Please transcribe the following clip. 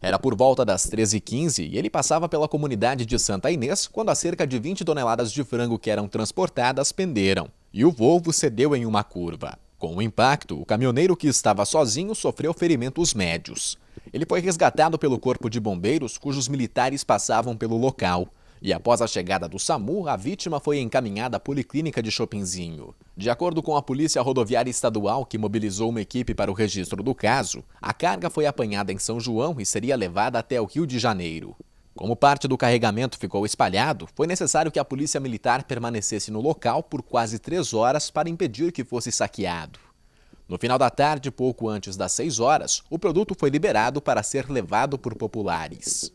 Era por volta das 13h15 e ele passava pela comunidade de Santa Inês quando as cerca de 20 toneladas de frango que eram transportadas penderam e o Volvo cedeu em uma curva. Com o impacto, o caminhoneiro que estava sozinho sofreu ferimentos médios. Ele foi resgatado pelo Corpo de Bombeiros, cujos militares passavam pelo local. E após a chegada do SAMU, a vítima foi encaminhada à policlínica de Chopinzinho. De acordo com a Polícia Rodoviária Estadual, que mobilizou uma equipe para o registro do caso, a carga foi apanhada em São João e seria levada até o Rio de Janeiro. Como parte do carregamento ficou espalhado, foi necessário que a polícia militar permanecesse no local por quase três horas para impedir que fosse saqueado. No final da tarde, pouco antes das 6 horas, o produto foi liberado para ser levado por populares.